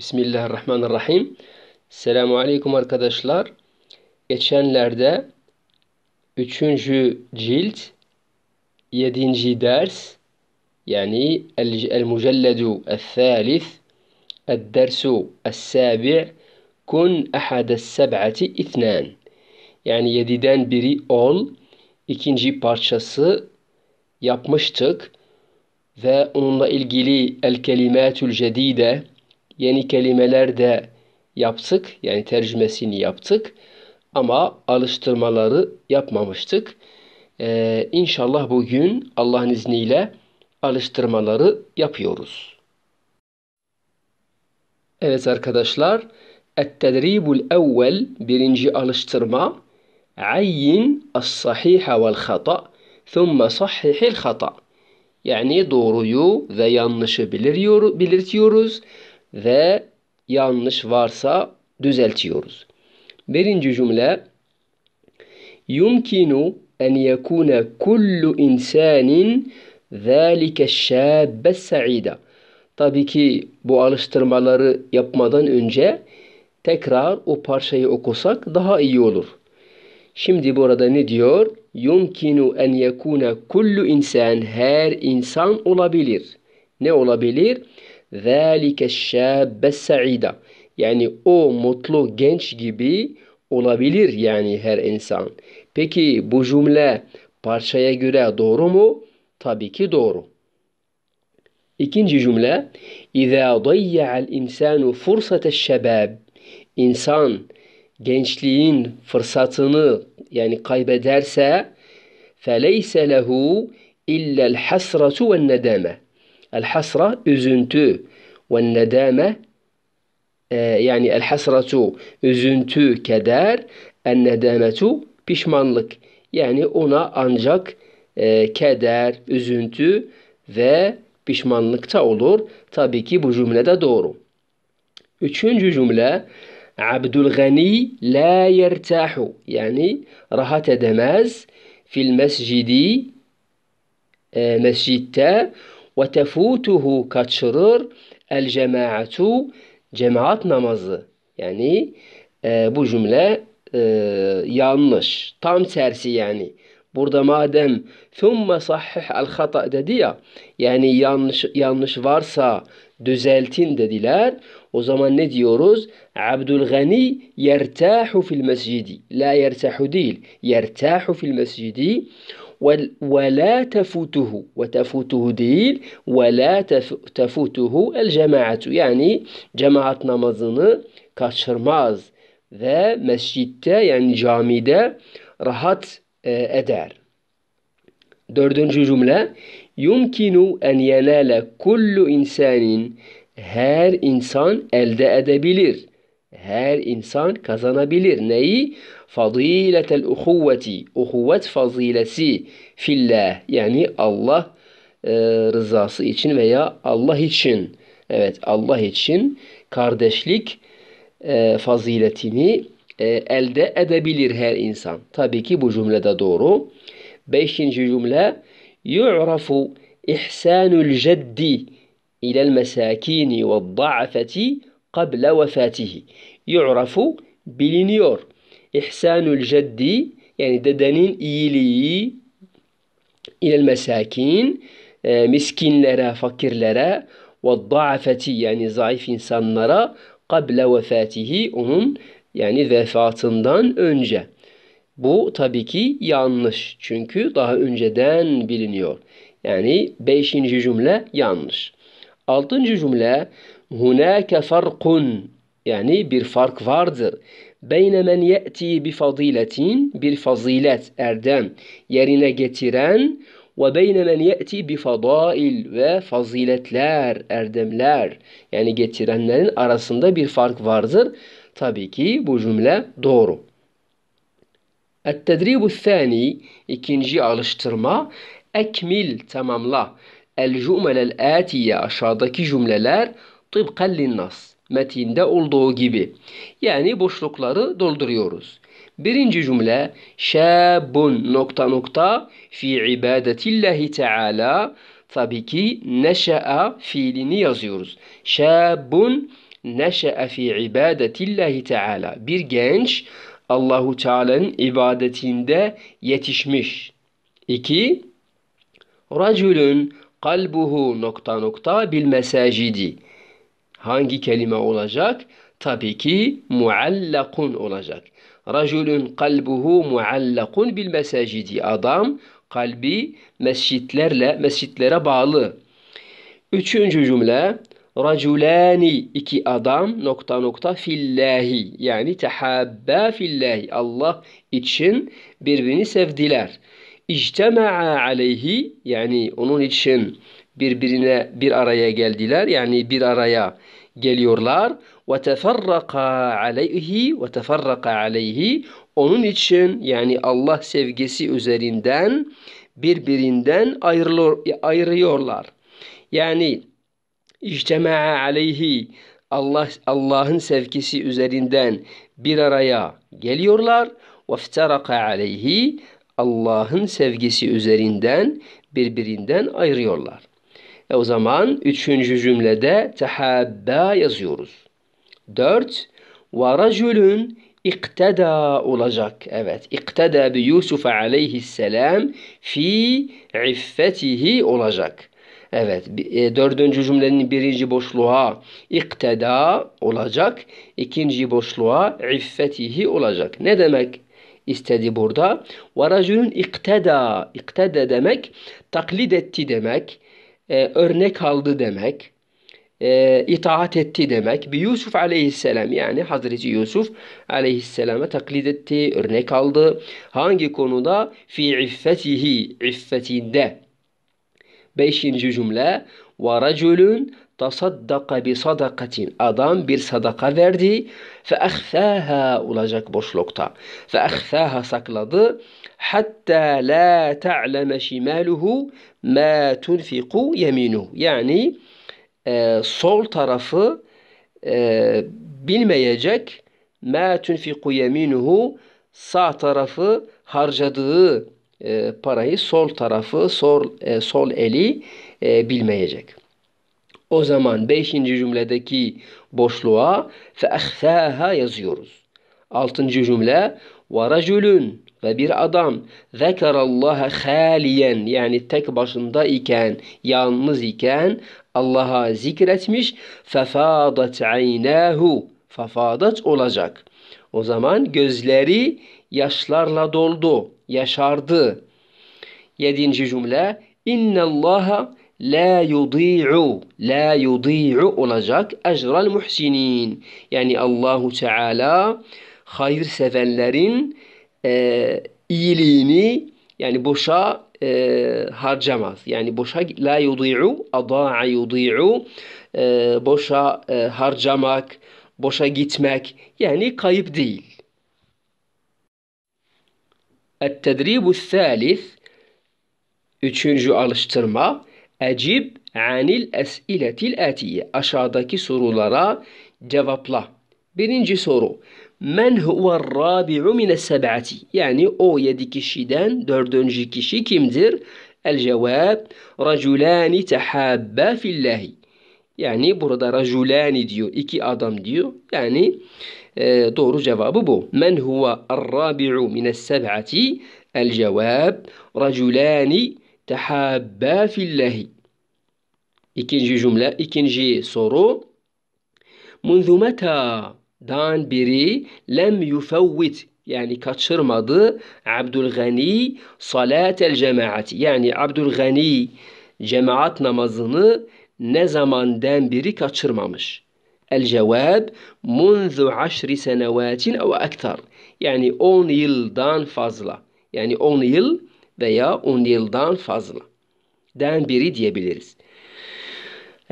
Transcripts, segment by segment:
بسم الله الرحمن الرحيم السلام عليكم arkadaşlar. Geçenlerde 3. cilt 7. ders yani el mujalladu el-thalith el-dersu el-sabi' kun ahades seb'ati ithnan yani 7'den biri ol ikinci parçası yapmıştık ve onunla ilgili el kelimatül cedide Yeni kelimeler de yaptık. Yani tercümesini yaptık. Ama alıştırmaları yapmamıştık. Ee, inşallah bugün Allah'ın izniyle alıştırmaları yapıyoruz. Evet arkadaşlar. Ettedribul evvel birinci alıştırma. Ayyin as-sahiha vel hata. Thumma sahihil hata. Yani doğruyu ve yanlışı belirtiyoruz ve yanlış varsa düzeltiyoruz. Birinci cümle Yumkinu en yekune kullu insanin zâlike şâbbe sa'ida. Tabii ki bu alıştırmaları yapmadan önce tekrar o parçayı okusak daha iyi olur. Şimdi burada ne diyor? Yumkinu en yekune kullu insan her insan olabilir. Ne olabilir? ذَٰلِكَ الشَّابَ السَّعِيدَ Yani o mutlu genç gibi olabilir yani her insan. Peki bu cümle parçaya göre doğru mu? Tabii ki doğru. İkinci cümle اِذَا ضَيَّعَ الْاِنْسَانُ فُرْسَةَ الشَّبَابِ İnsan gençliğin fırsatını yani kaybederse فَلَيْسَ لَهُ اِلَّا الْحَسْرَةُ وَالنَّدَامَةِ El hasra üzüntü. Ve nedame yani el hasratu üzüntü, keder. En nedametu pişmanlık. Yani ona ancak e, keder, üzüntü ve pişmanlıkta olur. Tabii ki bu cümle de doğru. Üçüncü cümle Abdülgani la yertahu yani rahat edemez fil mescidi e, mescitte ve tefutuhu kaçırır el cemaatu cemaat namazı. Yani e, bu cümle e, yanlış. Tam tersi yani. Burada madem "Thumma" sahih al hata dedi ya yani yanlış yanlış varsa düzeltin dediler. O zaman ne diyoruz? Abdul Gani yertahu fil mescidi. La yertahu değil. Yertahu fil mescidi ولا تفوته وتفوته değil ولا تفوته el yani cemaat namazını kaçırmaz ve mescitte yani camide rahat e, eder. Dördüncü cümle yumkinu en yenale kullu insanin her insan elde edebilir. Her insan kazanabilir. Neyi? faziletel uhuvveti, uhuvvet fazilesi fillah yani Allah e, rızası için veya Allah için evet Allah için kardeşlik e, faziletini e, elde edebilir her insan. Tabii ki bu cümlede doğru. Beşinci cümle yu'rafu ihsanul ceddi ilel mesakini ve da'afeti kable vefatihi. Yu'rafu biliniyor İhsanul ceddi yani dedenin iyiliği ilel mesakin e, miskinlere, fakirlere ve daafeti yani zayıf insanlara kable vefatihi onun yani vefatından önce. Bu tabii ki yanlış. Çünkü daha önceden biliniyor. Yani beşinci cümle yanlış. Altıncı cümle hunake farkun yani bir fark vardır. Beyne men ye'ti bi faziletin bir fazilet erdem yerine getiren ve beyne men ye'ti bi fadail ve faziletler erdemler yani getirenlerin arasında bir fark vardır. Tabii ki bu cümle doğru. التدريب الثاني ikinci alıştırma ekmil tamamla el cümlel atiye aşağıdaki cümleler tıbkal linnas metinde olduğu gibi. Yani boşlukları dolduruyoruz. Birinci cümle şabun nokta nokta fi ibadetillahi teala tabii ki neşe'a fiilini yazıyoruz. Şabun neşe'e fi ibadetillahi teala. Bir genç Allahu Teala'nın ibadetinde yetişmiş. 2. Racülün kalbuhu nokta nokta bil mesacidi. Hangi kelime olacak? Tabii ki muallakun olacak. Racülün kalbuhu muallakun bil mesacidi. Adam kalbi mescitlerle, mescitlere bağlı. Üçüncü cümle "rajulani iki adam nokta nokta fillahi yani tehabba fillahi Allah için birbirini sevdiler. İctema'a aleyhi yani onun için birbirine bir araya geldiler yani bir araya geliyorlar. Ve teferraka aleyhi ve teferraka aleyhi. Onun için yani Allah sevgisi üzerinden birbirinden ayrılır, ayırıyorlar. Yani İctema'a aleyhi Allah Allah'ın sevgisi üzerinden bir araya geliyorlar. ve Veftaraka aleyhi Allah'ın sevgisi üzerinden birbirinden ayırıyorlar. E o zaman üçüncü cümlede tehabba yazıyoruz. Dört, ve racülün ikteda olacak. Evet, ikteda bi Yusuf aleyhisselam fi iffetihi olacak. Evet, e, dördüncü cümlenin birinci boşluğa ikteda olacak, ikinci boşluğa iffetihi olacak. Ne demek istedi burada? Ve racülün ikteda, ikteda demek taklit etti demek, e, örnek aldı demek. E, itaat etti demek. Bir Yusuf aleyhisselam yani Hazreti Yusuf aleyhisselama taklit etti, örnek aldı. Hangi konuda? Fi iffetihi, iffetinde. Beşinci cümle. Ve racülün tasaddaka bi sadakatin. Adam bir sadaka verdi. Fe ahfaha olacak boşlukta. Fe ahfaha sakladı. Hatta la ta'leme şimaluhu ma tunfiku yeminu. Yani e, sol tarafı e, bilmeyecek. Ma tunfiku yeminuhu sağ tarafı harcadığı e, parayı sol tarafı sol e, sol eli e, bilmeyecek. O zaman 5. cümledeki boşluğa feehsaha yazıyoruz. 6. cümle ve racülün ve bir adam zekerallaha haliyen yani tek başında iken yalnız iken Allah'a zikretmiş fefadat aynahu fafadat olacak. O zaman gözleri yaşlarla doldu, yaşardı. Yedinci cümle İnne Allaha la yudi'u la yudi'u olacak ecral muhsinin. Yani Allahu Teala hayır sevenlerin e, iyiliğini yani boşa e, harcamaz. Yani boşa la yudi'u ada'a yudi'u e, boşa e, harcamak, boşa gitmek yani kayıp değil. Et-tedribu salis Üçüncü alıştırma أجب عن الأسئلة الآتية أشادك سرولارا جواب لا برينجي سورو من هو الرابع من السبعة يعني أو يدك الشدان دردنجي كشي كمدر الجواب رجلان تحابا في الله يعني برد رجلان ديو إكي آدم ديو يعني آه، دور جواب بو من هو الرابع من السبعة الجواب رجلان تحابا في الله İkinci cümle, ikinci soru. Munzu meta dan beri lem yufevvit yani kaçırmadı Abdülgani salatel cemaati yani Abdülgani cemaat namazını ne zamandan beri kaçırmamış. El cevab munzu aşri senevatin ev ektar. Yani 10 yıldan fazla. Yani 10 yıl veya 10 yıldan fazla. Den biri diyebiliriz.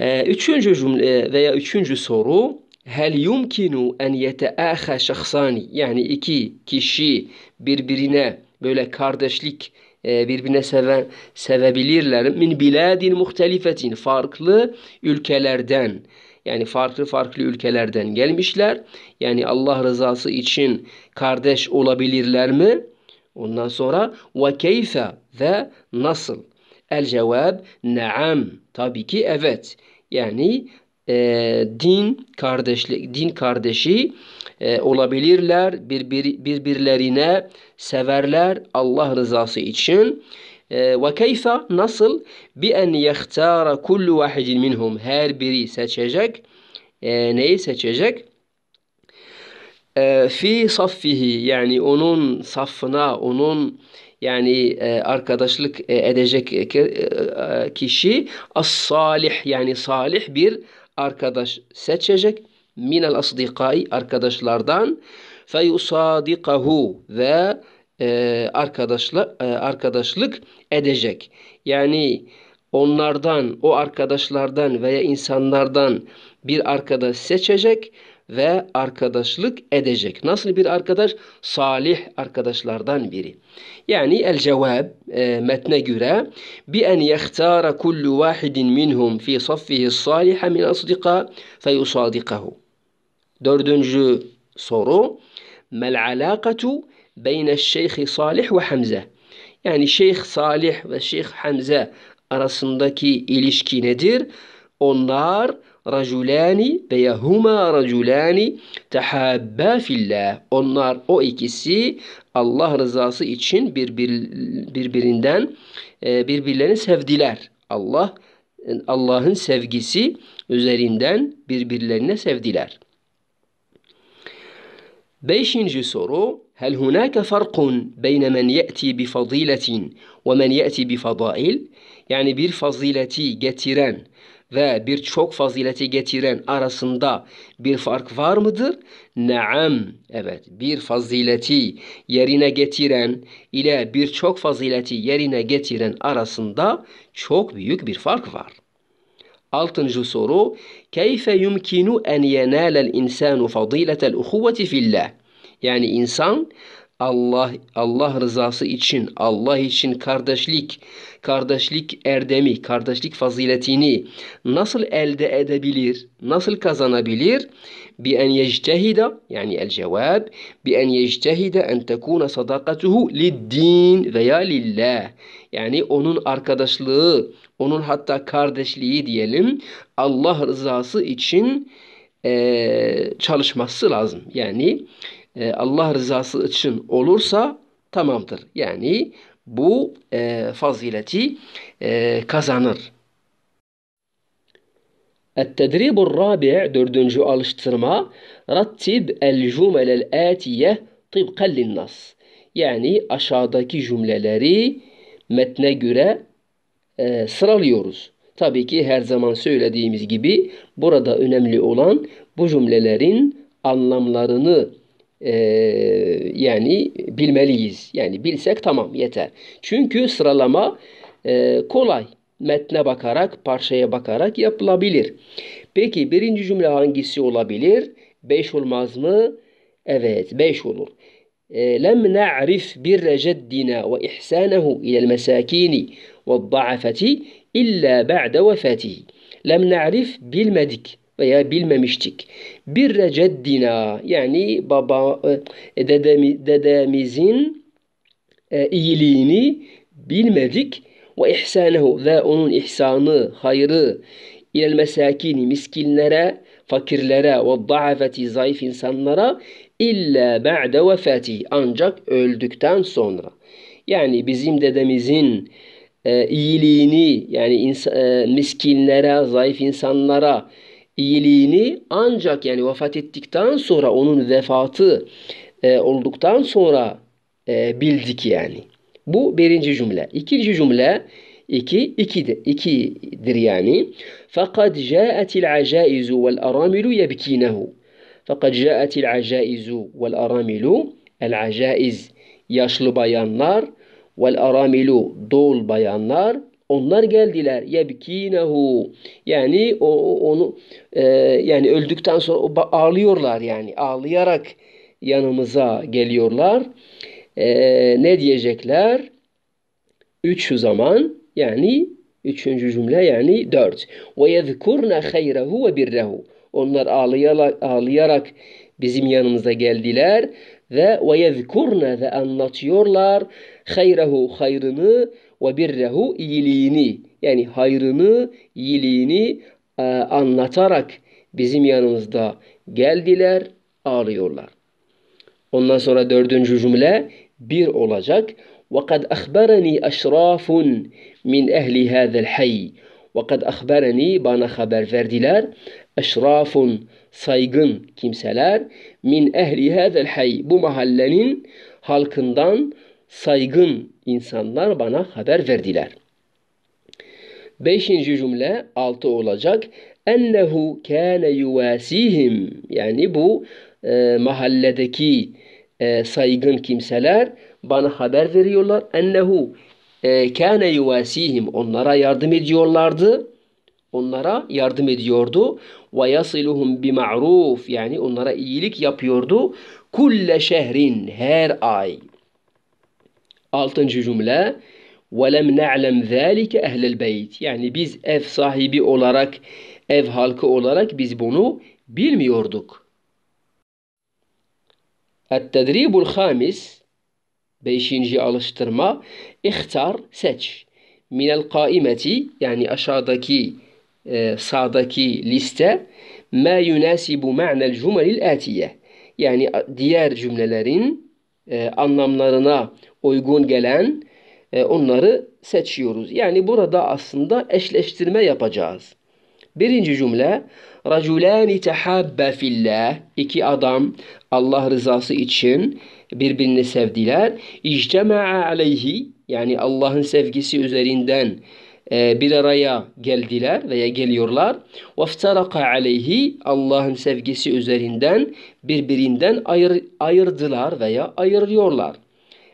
Ee, üçüncü cümle veya üçüncü soru Hel yumkinu en yeteâhe şahsani yani iki kişi birbirine böyle kardeşlik e, birbirine seven, sevebilirler. Min biladin muhtelifetin farklı ülkelerden yani farklı farklı ülkelerden gelmişler. Yani Allah rızası için kardeş olabilirler mi? Ondan sonra ve keyfe ve nasıl? El cevap naam. Tabii ki evet. Yani e, din kardeşlik din kardeşi e, olabilirler birbir, birbirlerine severler Allah rızası için e, ve keyfe nasıl bi en yahtara kullu vahidin minhum her biri seçecek e, neyi seçecek e, fi saffihi yani onun safına onun yani e, arkadaşlık e, edecek e, e, kişi as-salih yani salih bir arkadaş seçecek min asdikai arkadaşlardan feyusadikahu ve e, arkadaşla, arkadaşlık edecek. Yani onlardan, o arkadaşlardan veya insanlardan bir arkadaş seçecek ve arkadaşlık edecek. Nasıl bir arkadaş? Salih arkadaşlardan biri. Yani el cevab e, metne göre bi en yehtara kullu vahidin minhum fi saffihi saliha min asdika fe yusadikahu. Dördüncü soru mel alakatu beyne şeyhi Salih ve Hamza. Yani Şeyh Salih ve Şeyh Hamza arasındaki ilişki nedir? Onlar raculani veya huma raculani tehabba fillah. Onlar o ikisi Allah rızası için birbir, birbirinden e, birbirlerini sevdiler. Allah Allah'ın sevgisi üzerinden birbirlerine sevdiler. Beşinci soru هل هناك فرق بين من يأتي بفضيلة ومن يأتي بفضائل؟ Yani bir fazileti getiren ve birçok fazileti getiren arasında bir fark var mıdır? Naam. Evet, bir fazileti yerine getiren ile birçok fazileti yerine getiren arasında çok büyük bir fark var. Altıncı soru. Keyfe yumkinu en yenalel insanu fadiletel uhuvveti fillah. Yani insan Allah Allah rızası için, Allah için kardeşlik, kardeşlik erdemi, kardeşlik faziletini nasıl elde edebilir, nasıl kazanabilir? Bi en yectehida yani el cevab bi en yectehida en tekuna sadakatuhu liddin veya lillah. Yani onun arkadaşlığı, onun hatta kardeşliği diyelim Allah rızası için e, çalışması lazım. Yani e, Allah rızası için olursa tamamdır. Yani bu e, fazileti e, kazanır. التدريب الرابع دردنجو alıştırma رتب الجمل الآتية طبقا للنص yani aşağıdaki cümleleri metne göre e, sıralıyoruz. Tabii ki her zaman söylediğimiz gibi burada önemli olan bu cümlelerin anlamlarını ee, yani bilmeliyiz. Yani bilsek tamam yeter. Çünkü sıralama e, kolay. Metne bakarak, parçaya bakarak yapılabilir. Peki birinci cümle hangisi olabilir? Beş olmaz mı? Evet, beş olur. لم نعرف بر جدنا وإحسانه إلى المساكين والضعفة إلا بعد وفاته لم نعرف bilmedik veya bilmemiştik. Birre ceddina yani baba e, e, dedemi, dedemizin e, iyiliğini bilmedik ve ihsanehu ve onun ihsanı, hayrı ilel mesakini miskinlere, fakirlere ve daafeti zayıf insanlara illa ba'de vefati ancak öldükten sonra. Yani bizim dedemizin e, iyiliğini yani ins- e, miskinlere, zayıf insanlara, iyiliğini ancak yani vefat ettikten sonra onun vefatı e, olduktan sonra e, bildik yani. Bu birinci cümle. İkinci cümle iki, iki ikidir, ikidir yani. فَقَدْ جَاءَتِ الْعَجَائِزُ وَالْأَرَامِلُ يَبْكِينَهُ فَقَدْ جَاءَتِ الْعَجَائِزُ وَالْأَرَامِلُ El-acaiz yaşlı bayanlar vel aramilu dol bayanlar onlar geldiler. Yebkinehu. Yani o, onu e, yani öldükten sonra ağlıyorlar yani. Ağlayarak yanımıza geliyorlar. E, ne diyecekler? Üç şu zaman yani üçüncü cümle yani dört. Ve yezkurne hayrehu ve birrehu. Onlar ağlayarak, ağlayarak bizim yanımıza geldiler ve ve yezkurne ve anlatıyorlar hayrehu hayrını ve birrehu iyiliğini yani hayrını, iyiliğini e, anlatarak bizim yanımızda geldiler, ağlıyorlar. Ondan sonra dördüncü cümle bir olacak. وَقَدْ أَخْبَرَنِي أَشْرَافٌ مِنْ اَهْلِ هَذَا الْحَيِّ وَقَدْ أَخْبَرَنِي bana haber verdiler. Eşrafun saygın kimseler min ehli hazel hay bu mahallenin halkından saygın insanlar bana haber verdiler. Beşinci cümle altı olacak. Ennehu kâne yuvâsihim. Yani bu e, mahalledeki e, saygın kimseler bana haber veriyorlar. Ennehu e, kâne yuvâsihim. Onlara yardım ediyorlardı. Onlara yardım ediyordu. Ve yasiluhum bi ma'ruf. Yani onlara iyilik yapıyordu. Kulle şehrin her ay. 6. cümle وَلَمْ نَعْلَمْ ذَٰلِكَ اَهْلَ الْبَيْتِ Yani biz ev sahibi olarak, ev halkı olarak biz bunu bilmiyorduk. اَتْتَدْرِيبُ الْخَامِسِ Beşinci alıştırma. İhtar, seç. Minel kaimeti yani aşağıdaki e, sağdaki liste ma yunasibu ma'nel cümelil atiye yani diğer cümlelerin e, anlamlarına uygun gelen e, onları seçiyoruz. Yani burada aslında eşleştirme yapacağız. Birinci cümle Raculani tehabbe fillah iki adam Allah rızası için birbirini sevdiler. İctema'a aleyhi yani Allah'ın sevgisi üzerinden e, bir araya geldiler veya geliyorlar. Veftaraka aleyhi Allah'ın sevgisi üzerinden birbirinden ayır, ayırdılar veya ayırıyorlar.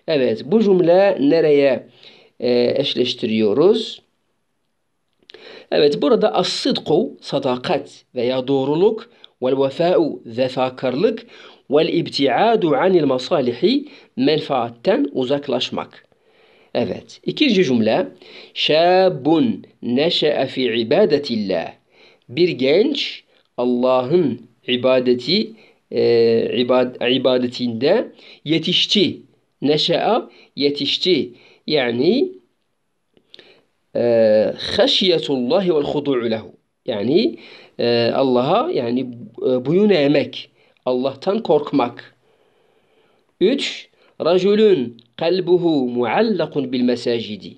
Evet bu cümle nereye e, eşleştiriyoruz? Evet burada as-sidku sadakat veya doğruluk vel vefa'u vefakarlık vel ibtiadu anil masalihi menfaatten uzaklaşmak. Evet. ikinci cümle şabun neşe'e fi ibadetillah. Bir genç Allah'ın ibadeti e, ibad, ibadetinde yetişti Neşe'a yetişti. Yani e, haşiyetullahi vel hudu'u lehu. Yani e, Allah'a yani e, boyun eğmek, Allah'tan korkmak. 3. Racülün kalbuhu muallakun bil mesacidi.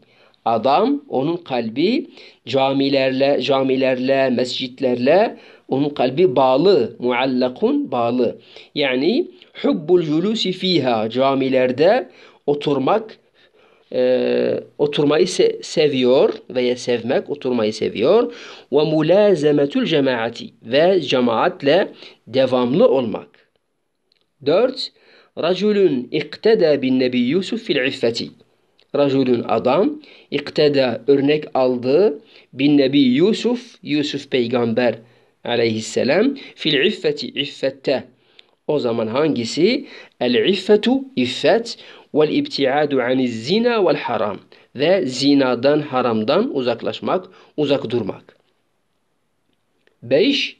Adam onun kalbi camilerle, camilerle, mescitlerle onun kalbi bağlı, muallakun bağlı. Yani hubbul Julusi fiha camilerde oturmak e, oturmayı se- seviyor veya sevmek oturmayı seviyor ve mulazemetül cemaati ve cemaatle devamlı olmak. 4. Raculun ikteda bin nebi Yusuf fil iffeti. Raculun adam ikteda örnek aldı bin nebi Yusuf Yusuf peygamber aleyhisselam fil iffeti iffette o zaman hangisi? El iffetu iffet vel ibtiadu aniz zina vel haram. Ve zinadan, haramdan uzaklaşmak, uzak durmak. 5.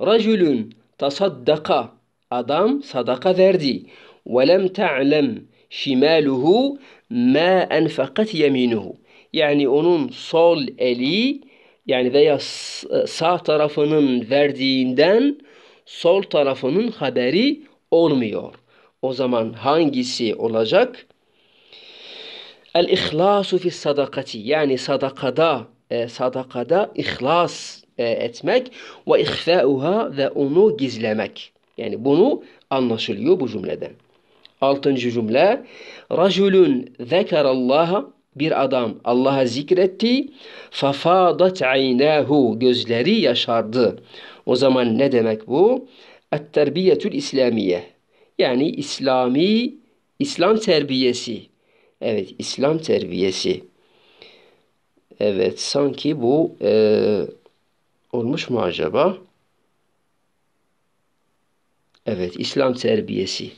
Racülün tasaddaka. Adam sadaka verdi. Ve lem te'lem şimaluhu ma enfakat yeminuhu. Yani onun sol eli yani veya sağ tarafının verdiğinden sol tarafının haberi olmuyor. O zaman hangisi olacak? El ihlasu fi sadakati yani sadakada e, sadakada ihlas e, etmek ve ihfauha ve onu gizlemek. Yani bunu anlaşılıyor bu cümleden. Altıncı cümle Raculun zekerallaha bir adam Allah'a zikretti. Fafadat aynahu gözleri yaşardı. O zaman ne demek bu? et İslamiye. Yani İslami, İslam terbiyesi. Evet, İslam terbiyesi. Evet, sanki bu e, olmuş mu acaba? Evet, İslam terbiyesi.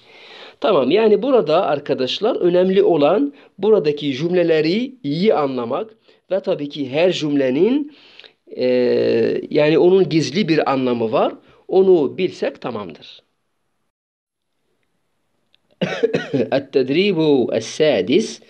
Tamam, yani burada arkadaşlar önemli olan buradaki cümleleri iyi anlamak ve tabii ki her cümlenin e, yani onun gizli bir anlamı var. Onu bilsek tamamdır. التدريب السادس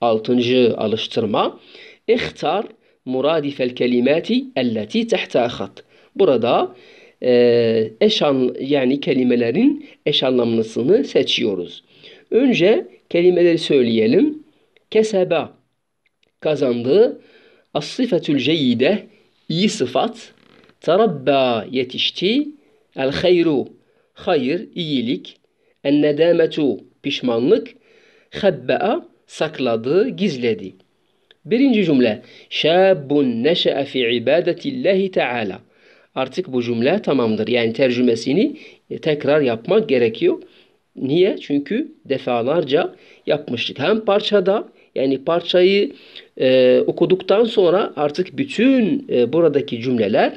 altıncı alıştırma İhtar muradifel kelimati elleti tahta Burada e, eş an, yani kelimelerin eş anlamlısını seçiyoruz. Önce kelimeleri söyleyelim. Kesebe kazandı. As-sıfetül iyi sıfat terabba yetişti el hayru hayır iyilik en nedametu pişmanlık hebbe'a sakladı gizledi. Birinci cümle şabun neşe'e fi ibadetillahi teala. Artık bu cümle tamamdır. Yani tercümesini e, tekrar yapmak gerekiyor. Niye? Çünkü defalarca yapmıştık. Hem parçada yani parçayı e, okuduktan sonra artık bütün e, buradaki cümleler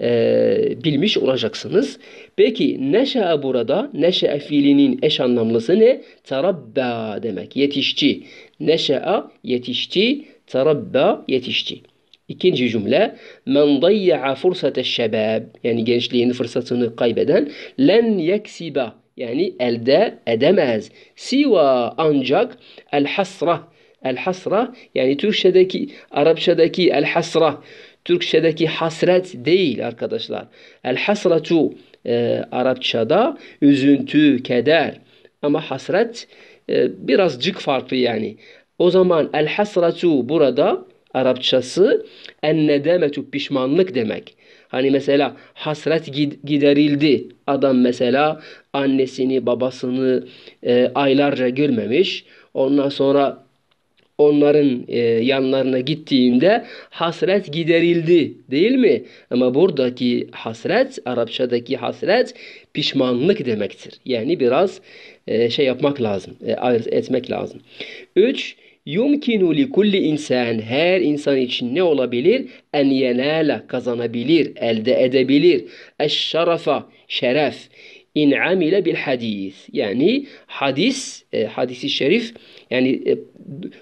e, bilmiş olacaksınız. Peki neşe burada neşe fiilinin eş anlamlısı ne? Tarabba demek yetişçi. Neşe yetişçi, tarabba yetişçi. İkinci cümle men dayya'a fursate şebab yani gençliğin fırsatını kaybeden len yeksiba yani elde edemez. Siva ancak el hasra El hasra yani Türkçedeki Arapçadaki el hasra Türkçedeki hasret değil arkadaşlar. El hasratu e, Arapçada üzüntü, keder ama hasret e, birazcık farklı yani. O zaman el hasratu burada Arapçası en nedemetu pişmanlık demek. Hani mesela hasret giderildi. Adam mesela annesini, babasını e, aylarca görmemiş. Ondan sonra onların e, yanlarına gittiğimde hasret giderildi değil mi? Ama buradaki hasret, Arapçadaki hasret pişmanlık demektir. Yani biraz e, şey yapmak lazım, e, ayırt etmek lazım. 3. Yumkinu li kulli insan her insan için ne olabilir? En yenala kazanabilir, elde edebilir. Eş şerefe şeref in amile bil hadis. Yani hadis, e, hadisi şerif yani e,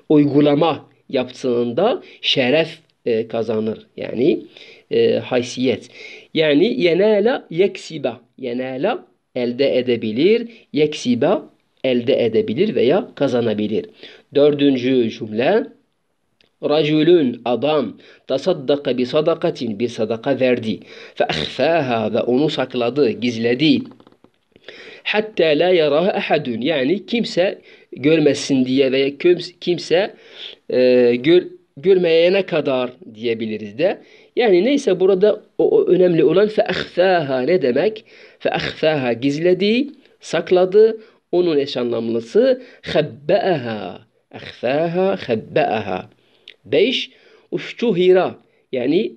uygulama yaptığında şeref e, kazanır. Yani e, haysiyet. Yani yenala yeksiba. Yenala elde edebilir. Yeksiba elde edebilir veya kazanabilir. Dördüncü cümle raju'lun adam tasaddaka bi sadakatin bir sadaka verdi. Fe ehfâhâ ve onu sakladı, gizledi hatta la yaraha ahadun yani kimse görmesin diye veya kimse e, gör, görmeyene kadar diyebiliriz de. Yani neyse burada o, o önemli olan feahfaha ne demek? Feahfaha gizledi, sakladı. Onun eş anlamlısı habbaha. Ahfaha habbaha. 5. Uştuhira yani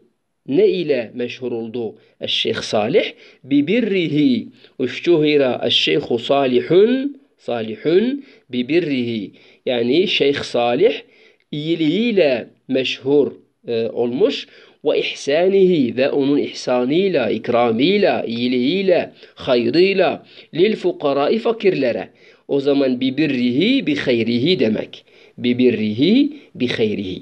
ne ile meşhur oldu? Şeyh Salih bi birrihi üşçuhira eşşeyhu salihun salihun bi birrihi yani Şeyh Salih iyiliğiyle meşhur e, olmuş ve ihsanihi ve onun ihsanıyla, ikramıyla, iyiliğiyle, hayrıyla lil fukarai fakirlere. O zaman bi birrihi bi hayrihi demek. Bi birrihi bi hayrihi.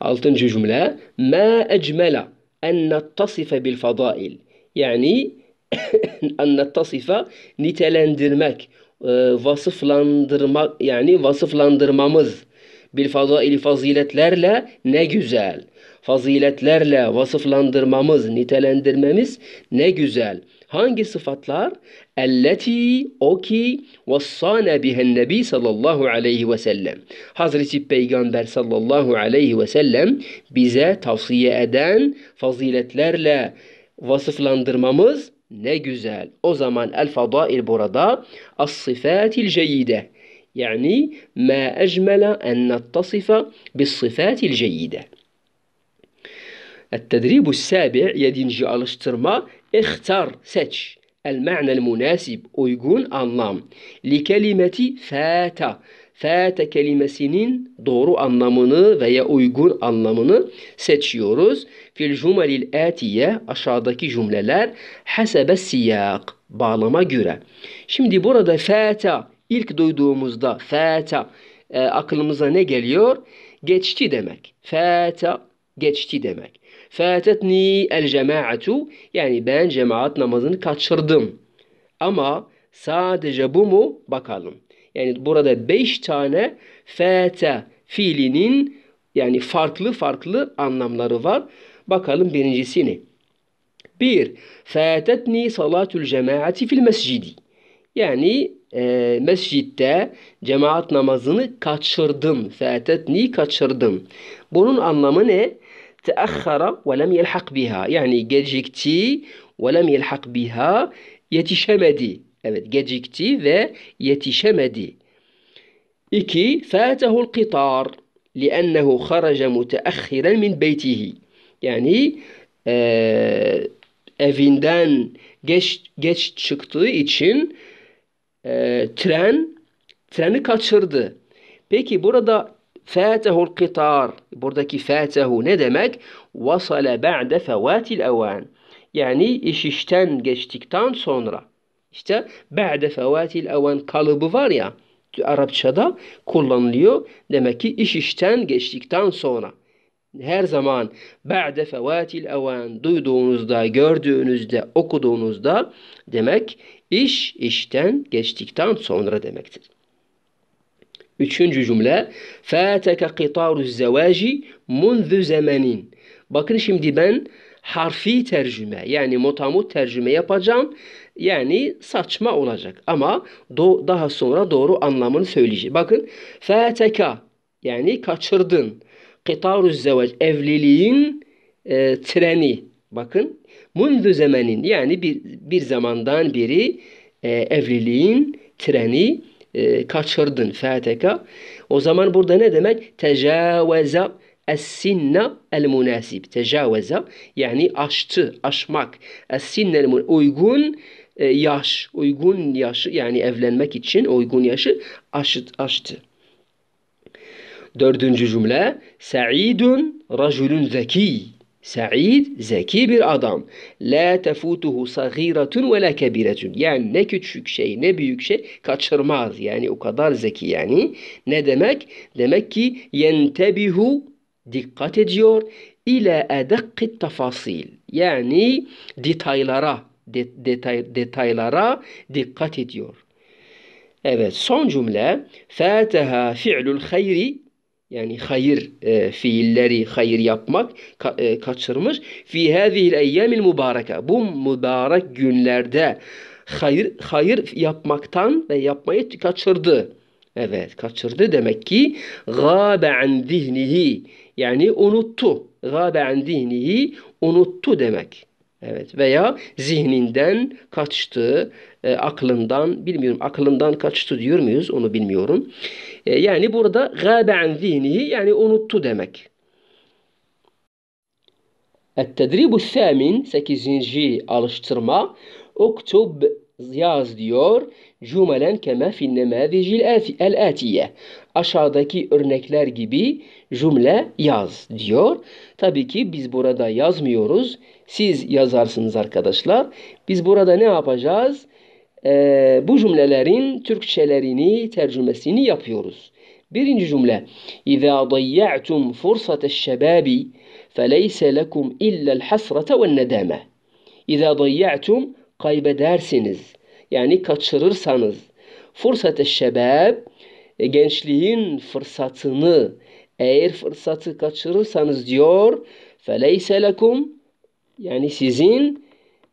Altıncı cümle. Ma ecmele en nattasife bil fadail. Yani en nattasife nitelendirmek, e, vasıflandırmak yani vasıflandırmamız bil fadail faziletlerle ne güzel. Faziletlerle vasıflandırmamız, nitelendirmemiz ne güzel. Hangi sıfatlar? Elleti o ki vassane bihen nebi sallallahu aleyhi ve sellem. Hazreti Peygamber sallallahu aleyhi ve sellem bize tavsiye eden faziletlerle vasıflandırmamız ne güzel. O zaman el fadail burada as sifatil ceyyide. Yani ma ecmele en nattasifa bis sifatil ceyyide. التدريب السابع يدينجي alıştırma İhtar seç. El ma'nel münasib uygun anlam. Li kelimeti fata. Fata kelimesinin doğru anlamını veya uygun anlamını seçiyoruz. Fil cümelil atiye aşağıdaki cümleler hasebe siyak bağlama göre. Şimdi burada fata ilk duyduğumuzda fata e, aklımıza ne geliyor? Geçti demek. Fata geçti demek. Fâtetni el cemaatu yani ben cemaat namazını kaçırdım. Ama sadece bu mu bakalım. Yani burada beş tane fete fiilinin yani farklı farklı anlamları var. Bakalım birincisini Bir, fatetni salatul cemaati fil mescidi. Yani e, mescitte cemaat namazını kaçırdım. fatetni kaçırdım. Bunun anlamı ne? تأخر ولم يلحق بها يعني جيجيكتي ولم يلحق بها ياتي أبد جيجيكتي ذا ياتي شمدي إكي فاته القطار لأنه خرج متأخرا من بيته يعني آه، أفندان جش شكتو إتشن آه، تران تران كاتشرد Peki burada Fâtehul kıtar. Buradaki fâtehu ne demek? Vasale ba'de fevatil evan. Yani iş işten geçtikten sonra. İşte ba'de fevatil evan kalıbı var ya Arapçada kullanılıyor. Demek ki iş işten geçtikten sonra. Her zaman ba'de fevatil evan duyduğunuzda, gördüğünüzde, okuduğunuzda demek iş işten geçtikten sonra demektir. Üçüncü cümle. Fâteke kitaru zevaci munzu zamanin. Bakın şimdi ben harfi tercüme yani motamut tercüme yapacağım. Yani saçma olacak ama do daha sonra doğru anlamını söyleyeceğim. Bakın fâteka yani kaçırdın. Kitaru zevac evliliğin e, treni. Bakın mundu zamanin yani bir, bir zamandan beri e, evliliğin treni e, kaçırdın FTK. O zaman burada ne demek? Tecavveza Es-sinne el-munasib. Tecavveza yani aştı, aşmak. Es-sinne uygun e, yaş, uygun yaşı yani evlenmek için uygun yaşı aşıt, aştı. Dördüncü cümle. Sa'idun racülün zeki. Said zeki bir adam. La tefutuhu sagiratun ve la kebiretun. Yani ne küçük şey ne büyük şey kaçırmaz. Yani o kadar zeki yani. Ne demek? Demek ki yentebihu dikkat ediyor ile edakki tafasil. Yani detaylara detay, detaylara dikkat ediyor. Evet son cümle. Fataha fi'lul hayri yani hayır e, fiilleri hayır yapmak ka, e, kaçırmış. Fi hadihil eyyamil mübareke. Bu mübarek günlerde hayır hayır yapmaktan ve yapmayı kaçırdı. Evet kaçırdı demek ki gâbe an zihnihi yani unuttu. Gâbe an zihnihi unuttu demek. Evet veya zihninden kaçtı, e, aklından bilmiyorum aklından kaçtı diyor muyuz onu bilmiyorum. E, yani burada gâbe zihnihi yani unuttu demek. Ettedribu samin 8. alıştırma uktub yaz diyor cümelen keme finnemâzicil el atiye aşağıdaki örnekler gibi cümle yaz diyor. Tabii ki biz burada yazmıyoruz. Siz yazarsınız arkadaşlar. Biz burada ne yapacağız? e, bu cümlelerin Türkçelerini, tercümesini yapıyoruz. Birinci cümle اِذَا ضَيَّعْتُمْ فُرْصَةَ الشَّبَابِ فَلَيْسَ لَكُمْ اِلَّا الْحَسْرَةَ وَالنَّدَامَ اِذَا ضَيَّعْتُمْ kaybedersiniz. Yani kaçırırsanız. Fırsat-ı e, gençliğin fırsatını eğer fırsatı kaçırırsanız diyor feleyse lekum yani sizin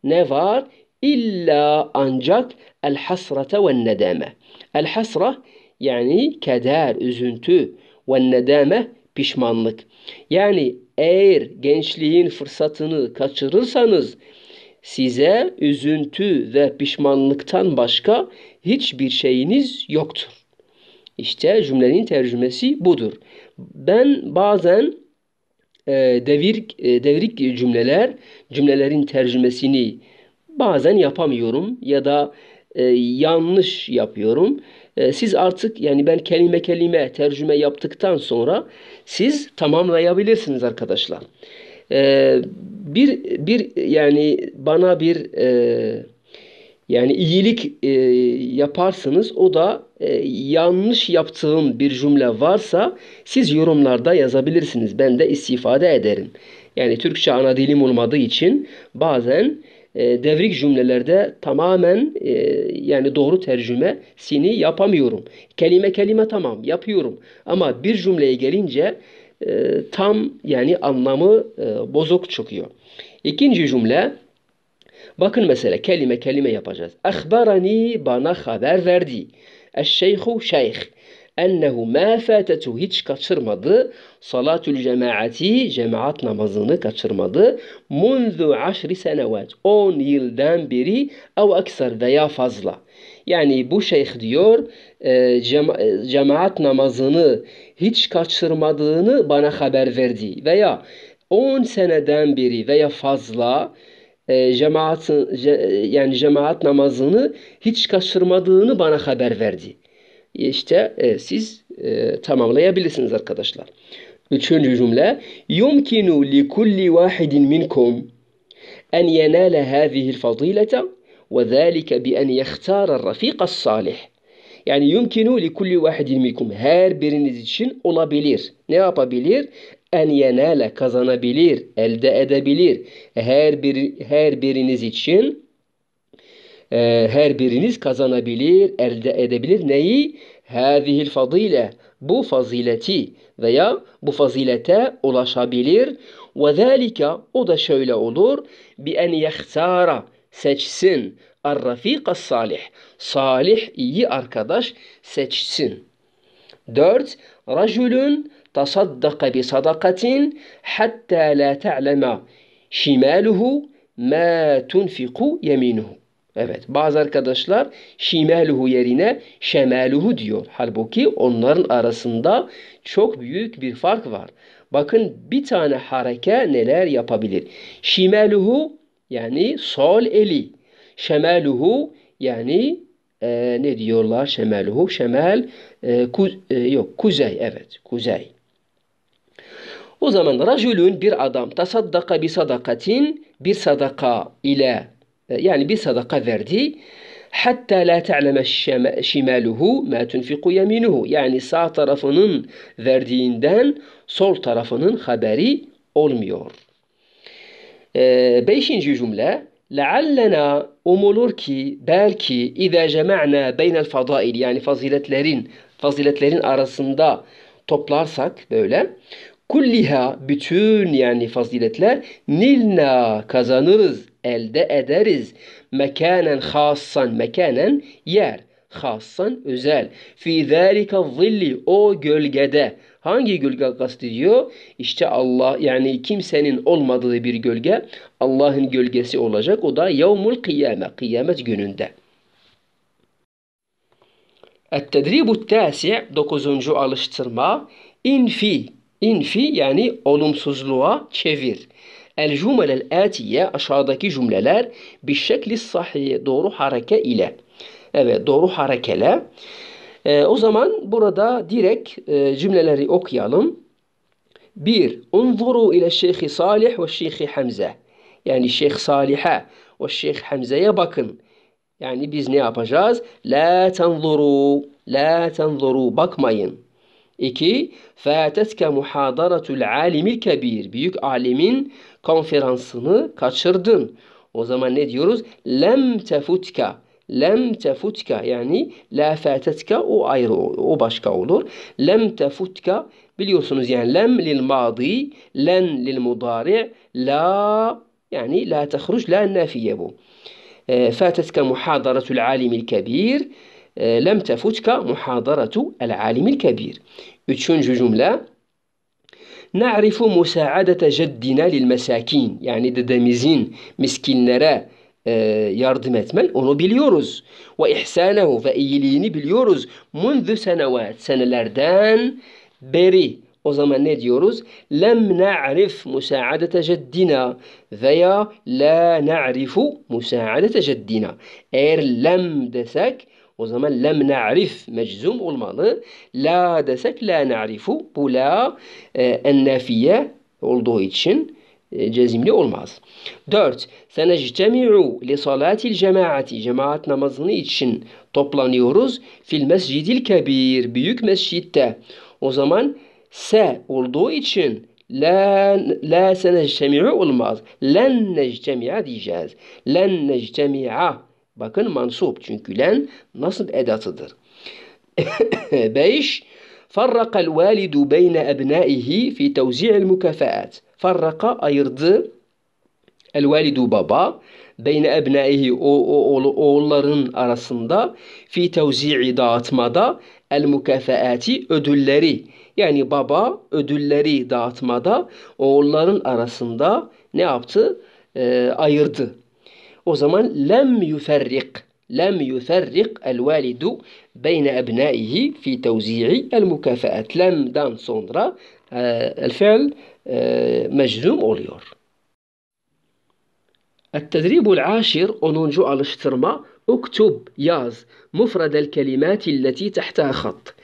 ne var? İlla ancak el hasrata ve nedame. El hasra yani keder, üzüntü ve nedame pişmanlık. Yani eğer gençliğin fırsatını kaçırırsanız size üzüntü ve pişmanlıktan başka hiçbir şeyiniz yoktur. İşte cümlenin tercümesi budur. Ben bazen e, devir, e, devrik cümleler, cümlelerin tercümesini bazen yapamıyorum ya da e, yanlış yapıyorum. E, siz artık yani ben kelime kelime tercüme yaptıktan sonra siz tamamlayabilirsiniz arkadaşlar. E, bir bir yani bana bir e, yani iyilik e, yaparsınız o da e, yanlış yaptığım bir cümle varsa siz yorumlarda yazabilirsiniz. Ben de istifade ederim. Yani Türkçe ana dilim olmadığı için bazen e, devrik cümlelerde tamamen e, yani doğru tercüme sini yapamıyorum. Kelime kelime tamam yapıyorum ama bir cümleye gelince e, tam yani anlamı bozuk çıkıyor. İkinci cümle bakın mesela kelime kelime yapacağız. Ahbarani bana haber verdi. Eşşeyhu şeyh ennehu ma fatetu hiç kaçırmadı. Salatül cemaati cemaat namazını kaçırmadı. Munzu aşri senevat 10 yıldan beri ev aksar veya fazla. Yani bu şeyh diyor e, e cemaat namazını hiç kaçırmadığını bana haber verdi. Veya 10 seneden beri veya fazla e, cemaat yani cemaat namazını hiç kaçırmadığını bana haber verdi işte e, siz e, tamamlayabilirsiniz arkadaşlar. Üçüncü cümle يُمْكِنُ لِكُلِّ وَاحِدٍ مِنْكُمْ أَنْ يَنَالَ هَذِهِ الْفَضِيلَةَ وَذَٰلِكَ بِأَنْ يَخْتَارَ الرَّفِيقَ salih. Yani yumkinu li kulli vahidin minkum. Her biriniz için olabilir. Ne yapabilir? En yenale kazanabilir, elde edebilir. Her bir her biriniz için e, her biriniz kazanabilir, elde edebilir. Neyi? Hâzihil fadile. Bu fazileti veya bu fazilete ulaşabilir. Ve zâlike o da şöyle olur. Bi en yehtara seçsin. Ar-Rafiqa Salih. Salih iyi arkadaş seçsin. 4. Racülün tasaddaka bi sadakatin hatta la te'leme şimaluhu ma tunfiku yeminuhu. Evet bazı arkadaşlar şimeluhu yerine şemeluhu diyor. Halbuki onların arasında çok büyük bir fark var. Bakın bir tane hareke neler yapabilir. Şimeluhu yani sol eli. Şemeluhu yani e, ne diyorlar şemeluhu? Şemel e, kuz, e, yok kuzey evet kuzey. O zaman racülün bir adam tasaddaka bir sadakatin bir sadaka ile e, yani bir sadaka verdi. Hatta la ta'leme şimaluhu ma tunfiku yeminuhu. Yani sağ tarafının verdiğinden sol tarafının haberi olmuyor. E, beşinci cümle. لَعَلَّنَا umulur ki belki اِذَا جَمَعْنَا بَيْنَ الْفَضَائِلِ Yani faziletlerin, faziletlerin arasında toplarsak böyle kulliha bütün yani faziletler nilna kazanırız, elde ederiz. Mekanen hassan, mekanen yer. Hassan özel. Fi zalika zilli o gölgede. Hangi gölge kastediyor? İşte Allah yani kimsenin olmadığı bir gölge Allah'ın gölgesi olacak. O da yevmul kıyame, kıyamet gününde. Et-tedribu tasi' 9. alıştırma infi infi yani olumsuzluğa çevir. El cümelel atiye aşağıdaki cümleler bir şekli sahih doğru hareke ile. Evet doğru harekele. E, o zaman burada direkt e, cümleleri okuyalım. Bir, Unzuru ile Şeyh Salih ve Şeyh Hamza. Yani Şeyh Salih'e ve Şeyh Hamza'ya bakın. Yani biz ne yapacağız? La tenzuru, la tenzuru bakmayın. 2. Fâtetke muhadaratul alimil kebir. Büyük alimin konferansını kaçırdın. O zaman ne diyoruz? Lem tefutka. Lem tefutka yani la fatetka o ayrı o başka olur. Lem tefutka biliyorsunuz yani lem lil madi, len lil mudari, la يعني لا تخرج لا نافية بو فاتتك محاضرة العالم الكبير آه، لم تفتك محاضرة العالم الكبير اتشنج جملة نعرف مساعدة جدنا للمساكين يعني دداميزين مسكين نرى آه، يارد ماتمن أونو باليوروز وإحسانه فإيليني باليوروز منذ سنوات سنة لاردان بيري او زمان يوروز لم نعرف مساعدة جدنا ذيا لا نعرف مساعدة جدنا إير لم دسك O zaman lem na'rif meczum olmalı. La desek la na'rifu. Bu la e, ennefiye olduğu için e, cezimli olmaz. 4. Senectemi'u li salatil cemaati. Cemaat namazını için toplanıyoruz. Fil mescidil kebir. Büyük mescitte. O zaman se olduğu için la la senectemi'u olmaz. Len nectemi'a diyeceğiz. Len nectemi'a Bakın mansup çünkü len nasb edatıdır. 5. Farraka'l validu beyne ebnaihi fi tevzi'il mukafaat. Farraka ayırdı. El validu baba beyne ebnaihi o, o, o oğulların arasında fi tevzi'i dağıtmada el mukafaati ödülleri yani baba ödülleri dağıtmada oğulların arasında ne yaptı? E, ayırdı. وزمان لم يفرق لم يفرق الوالد بين أبنائه في توزيع المكافآت لم دان سوندرا آه، الفعل آه، مجزوم أوليور التدريب العاشر أونونجو على الشترمة اكتب ياز مفرد الكلمات التي تحتها خط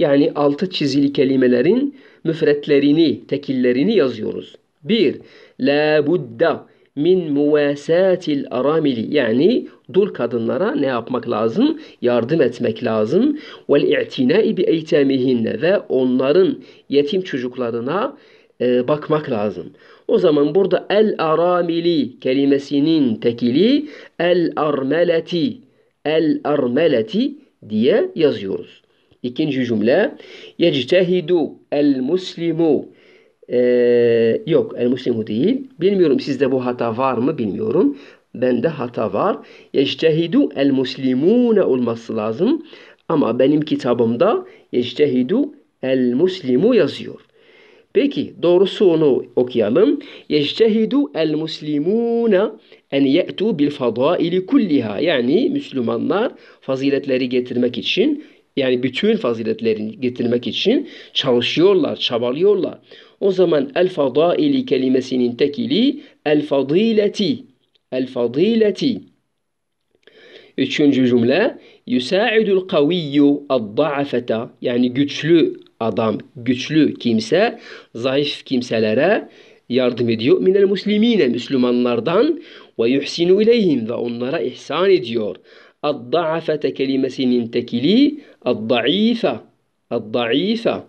يعني altı çizili kelimelerin müfretlerini, tekillerini yazıyoruz. 1. La budda min muvasatil aramili yani dul kadınlara ne yapmak lazım? Yardım etmek lazım. Vel i'tinai bi eytamihinne ve onların yetim çocuklarına e, bakmak lazım. O zaman burada el aramili kelimesinin tekili el armeleti el armeleti diye yazıyoruz. İkinci cümle yectehidu el muslimu ee, yok el muslimu değil. Bilmiyorum sizde bu hata var mı bilmiyorum. Bende hata var. Yectehidu el muslimune olması lazım. Ama benim kitabımda yectehidu el muslimu yazıyor. Peki doğrusu onu okuyalım. Yectehidu el muslimune en ye'tu bil fadaili kulliha. Yani Müslümanlar faziletleri getirmek için yani bütün faziletlerini getirmek için çalışıyorlar, çabalıyorlar. O zaman el fadaili kelimesinin tekili el fadileti. El fadileti. Üçüncü cümle yusaidul kaviyyu ad-da'afata yani güçlü adam, güçlü kimse zayıf kimselere yardım ediyor. Minel muslimine Müslümanlardan ve yuhsinu ileyhim ve onlara ihsan ediyor. الضعفة كلمة ننتكلي الضعيفة الضعيفة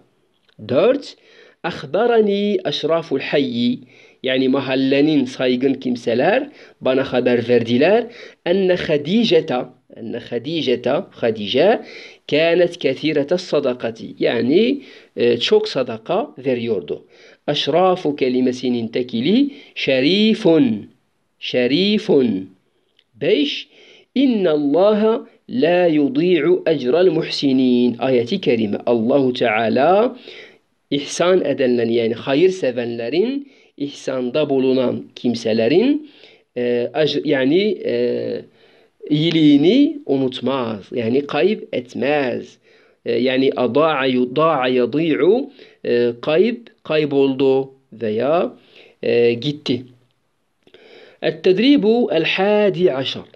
درت أخبرني أشراف الحي يعني مهلنين صايغن كمسلار بنا خبر فرديلار أن خديجة أن خديجة خديجة كانت كثيرة الصدقة يعني آه، تشوك صدقة فيريوردو أشراف كلمة ننتكلي تكلي شريف شريف بيش İnna Allah la yudi'u ecra'l muhsinin ayeti kerime. Allahu Teala ihsan edenlerin yani hayır sevenlerin ihsanda bulunan kimselerin e, yani e, iyiliğini unutmaz. Yani kayıp etmez. E, yani ada'a yuda'a yadi'u e, kayıp kayboldu veya e, gitti. التدريب الحادي عشر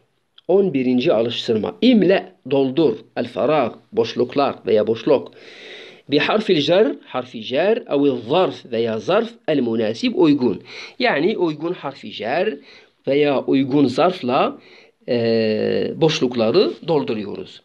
11. alıştırma. İmle doldur el ferag boşluklar veya boşluk. Bi harfil cer harfi cer ev zarf veya zarf el münasib uygun. Yani uygun harfi cer veya uygun zarfla e, boşlukları dolduruyoruz.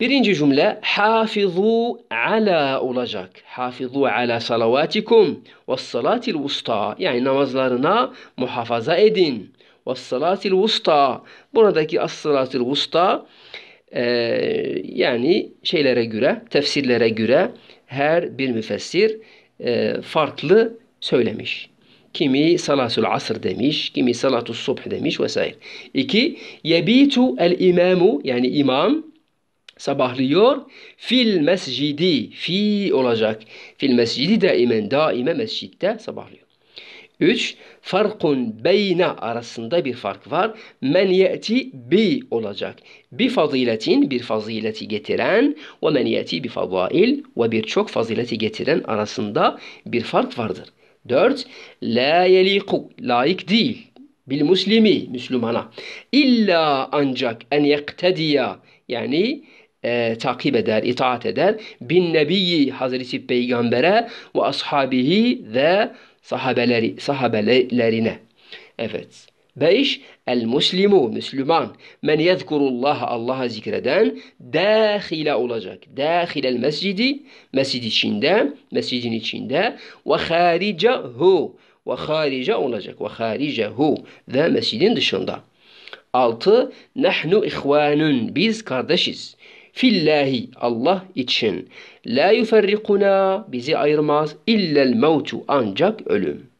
Birinci cümle hafizu ala olacak. Hafizu ala salavatikum ve salatil usta. Yani namazlarına muhafaza edin. Vassalatil vusta. Buradaki as-salatil vusta e, yani şeylere göre, tefsirlere göre her bir müfessir e, farklı söylemiş. Kimi salatul asr demiş, kimi salatul subh demiş vesaire. İki, yebitu el imamu yani imam sabahlıyor. Fil mescidi, fi olacak. Fil mescidi daimen, daime mescitte sabahlıyor. 3. Farkun beyne arasında bir fark var. Men yeti bi olacak. Bir faziletin bir fazileti getiren ve men yeti bi fadail ve birçok fazileti getiren arasında bir fark vardır. 4. La yeliku layık değil. Bil muslimi Müslümana. İlla ancak en yektediya yani e, takip eder, itaat eder. Bin nebiyyi Hazreti Peygamber'e ve ashabihi ve sahabeleri sahabelerine. Evet. 5. El muslimu Müslüman men yezkurullah Allah'a zikreden dahile olacak. Dahil el mescidi mescid içinde, mescidin içinde ve haricehu ve harice olacak. Ve haricehu ve mescidin dışında. 6. Nahnu ihvanun biz kardeşiz. fillahi Allah için la yuferrikuna bizi ayırmaz illel mevtu ancak ölüm.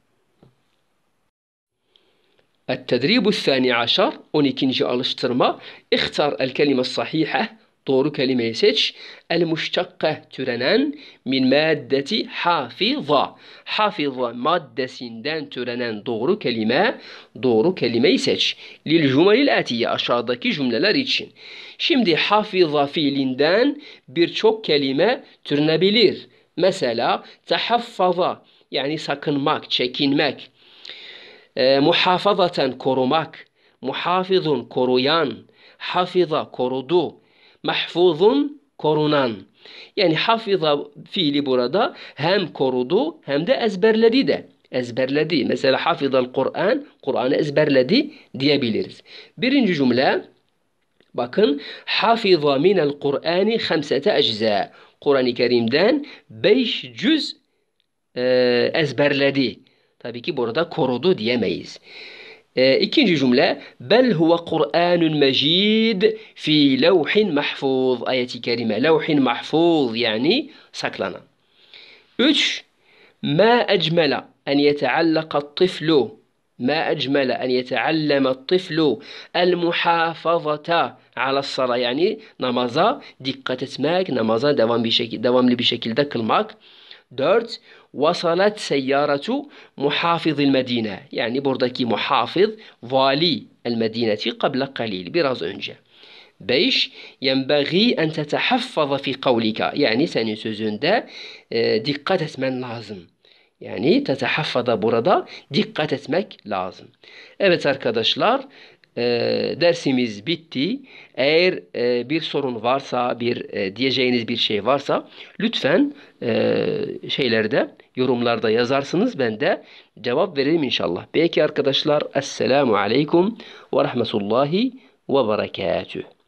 التدريب الثاني عشر 12 alıştırma اختر الكلمة الصحيحة Doğru kelimeyi seç. El muştakke türenen min maddeti hafiza. Hafiza maddesinden türenen doğru kelime, doğru kelimeyi seç. Lil cümelil atiye aşağıdaki cümleler için. Şimdi hafiza fiilinden birçok kelime türünebilir. Mesela tahaffaza yani sakınmak, çekinmek. E, muhafazaten korumak. Muhafizun koruyan. Hafiza korudu mahfuzun korunan. Yani hafıza fiili burada hem korudu hem de ezberledi de. Ezberledi. Mesela hafızal Kur'an, Kur'an'ı ezberledi diyebiliriz. Birinci cümle bakın hafıza minel Kur'ani hamsete ecza. Kur'an-ı Kerim'den beş cüz e, ezberledi. Tabii ki burada korudu diyemeyiz. ikinci آه، جملة بل هو قرآن مجيد في لوح محفوظ آية كريمة لوح محفوظ يعني ساكلانا 3 ما أجمل أن يتعلق الطفل ما أجمل أن يتعلم الطفل المحافظة على الصلاة يعني نمازا دقة تسماك نمازا دوام بشكل دوام بشكل دك الماك دارت وصلت سيارة محافظ المدينة يعني بوردكي محافظ فالي المدينة قبل قليل براز أنجا بيش ينبغي أن تتحفظ في قولك يعني ساني سوزوندا آه، دقة من لازم يعني تتحفظ برضا دقة اسمك لازم. Evet arkadaşlar e, dersimiz bitti. Eğer e, bir sorun varsa, bir e, diyeceğiniz bir şey varsa lütfen e, şeylerde, yorumlarda yazarsınız. Ben de cevap veririm inşallah. Peki arkadaşlar, Esselamu Aleyküm ve Rahmetullahi ve Berekatuhu.